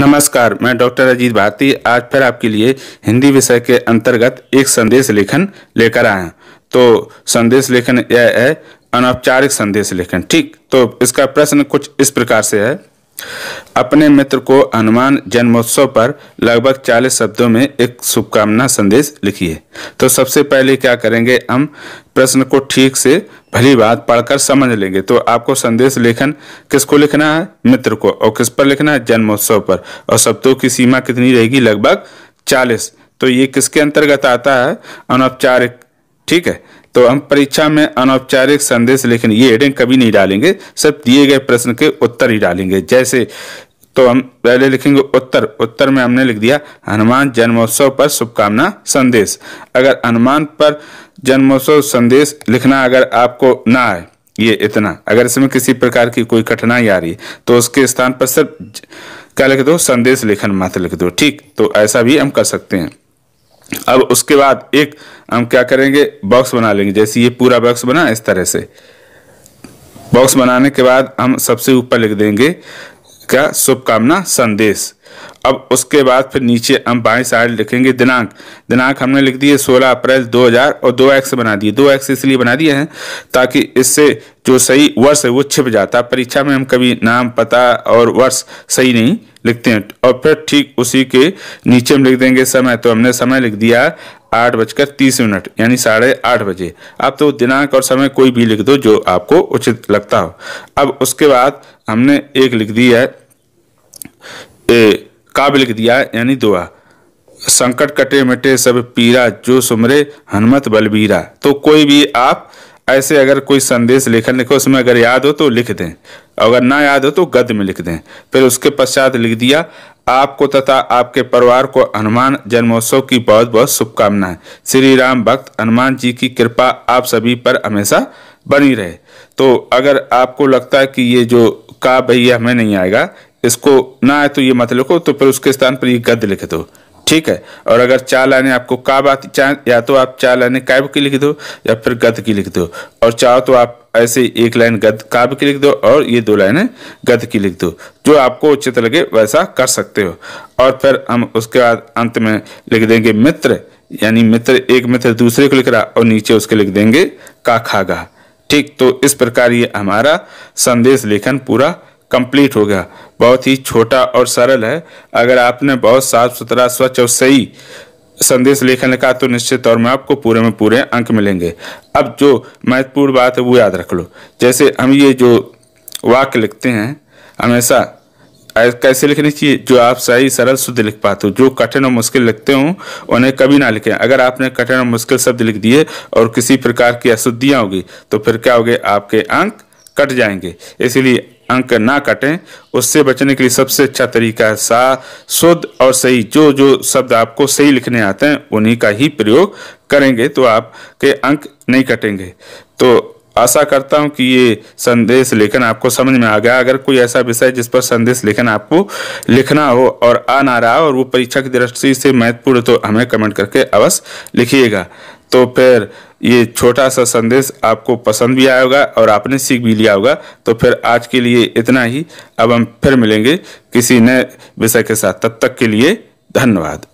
नमस्कार मैं डॉक्टर अजीत भारती आज फिर आपके लिए हिंदी विषय के अंतर्गत एक संदेश लेखन लेकर आए तो संदेश लेखन यह है अनौपचारिक संदेश लेखन ठीक तो इसका प्रश्न कुछ इस प्रकार से है अपने मित्र को हनुमान जन्मोत्सव पर लगभग 40 शब्दों में एक शुभकामना संदेश लिखिए तो सबसे पहले क्या करेंगे हम प्रश्न को ठीक से भली बात पढ़कर समझ लेंगे तो आपको संदेश लेखन किसको लिखना है मित्र को और किस पर लिखना है जन्मोत्सव पर और शब्दों की सीमा कितनी रहेगी लगभग चालीस तो ये किसके अंतर्गत आता है अनौपचारिक ठीक है तो हम परीक्षा में अनौपचारिक संदेश लेखन ये हेडिंग कभी नहीं डालेंगे सिर्फ दिए गए प्रश्न के उत्तर ही डालेंगे जैसे तो हम पहले लिखेंगे उत्तर उत्तर में हमने लिख दिया हनुमान जन्मोत्सव पर शुभकामना संदेश अगर हनुमान पर जन्मोत्सव संदेश लिखना अगर आपको ना आए ये इतना अगर इसमें किसी प्रकार की कोई कठिनाई आ रही है तो उसके स्थान पर सिर्फ क्या लिख दो संदेश लेखन मात्र लिख दो ठीक तो ऐसा भी हम कर सकते हैं अब उसके बाद एक हम क्या करेंगे बॉक्स बना लेंगे जैसे ये पूरा बॉक्स बना इस तरह से बॉक्स बनाने के बाद हम सबसे ऊपर लिख देंगे क्या शुभकामना संदेश अब उसके बाद फिर नीचे हम बाएं साइड लिखेंगे दिनांक दिनांक हमने लिख दिए 16 अप्रैल 2000 और दो एक्स बना दिए दो एक्स इसलिए बना दिए हैं ताकि इससे जो सही वर्ष है वो छिप जाता है परीक्षा में हम कभी नाम पता और वर्ष सही नहीं लिखते हैं और फिर ठीक उसी के नीचे हम लिख देंगे समय तो हमने समय लिख दिया आठ बजकर तीस मिनट यानी साढ़े आठ बजे अब तो दिनांक और समय कोई भी लिख दो जो आपको उचित लगता हो अब उसके बाद हमने एक लिख दी है ए, काव्य लिख दिया यानी दुआ संकट कटे मिटे सब पीरा जो सुमरे हनुमत बलबीरा तो कोई भी आप ऐसे अगर कोई संदेश लेखन लिखो उसमें अगर याद हो तो लिख दें अगर ना याद हो तो गद में लिख दें फिर उसके पश्चात लिख दिया आपको तथा आपके परिवार को हनुमान जन्मोत्सव की बहुत बहुत शुभकामनाएं श्री राम भक्त हनुमान जी की कृपा आप सभी पर हमेशा बनी रहे तो अगर आपको लगता है कि ये जो का भैया हमें नहीं आएगा इसको ना आए तो ये मत लिखो तो फिर उसके स्थान पर ये गद्य लिख दो तो। ठीक है और अगर चार लाइने आपको काब आती या तो आप चार लाइने काव्य की लिख दो या फिर गद्य की लिख दो और चाहो तो आप ऐसे एक लाइन गद काव्य की लिख दो और ये दो लाइने गद की लिख दो जो आपको उचित लगे वैसा कर सकते हो और फिर हम उसके बाद अंत में लिख देंगे मित्र यानी मित्र एक मित्र दूसरे को लिख रहा और नीचे उसके लिख देंगे का खागा ठीक तो इस प्रकार ये हमारा संदेश लेखन पूरा कंप्लीट गया बहुत ही छोटा और सरल है अगर आपने बहुत साफ सुथरा स्वच्छ और सही संदेश लेखन लिखा तो निश्चित तौर में आपको पूरे में पूरे अंक मिलेंगे अब जो महत्वपूर्ण बात है वो याद रख लो जैसे हम ये जो वाक्य लिखते हैं हमेशा कैसे लिखनी चाहिए जो आप सही सरल शुद्ध लिख पाते हो जो कठिन और मुश्किल लिखते हो उन्हें कभी ना लिखें अगर आपने कठिन और मुश्किल शब्द लिख दिए और किसी प्रकार की अशुद्धियाँ होगी तो फिर क्या होगी आपके अंक कट जाएंगे इसीलिए अंक ना काटें उससे बचने के लिए सबसे अच्छा तरीका है सा शुद्ध और सही जो जो शब्द आपको सही लिखने आते हैं उन्हीं का ही प्रयोग करेंगे तो आपके अंक नहीं कटेंगे तो आशा करता हूं कि ये संदेश लेखन आपको समझ में आ गया अगर कोई ऐसा विषय जिस पर संदेश लेखन आपको लिखना हो और आ ना रहा हो और वो परीक्षा की दृष्टि से महत्वपूर्ण तो हमें कमेंट करके अवश्य लिखिएगा तो फिर ये छोटा सा संदेश आपको पसंद भी आया होगा और आपने सीख भी लिया होगा तो फिर आज के लिए इतना ही अब हम फिर मिलेंगे किसी नए विषय के साथ तब तक के लिए धन्यवाद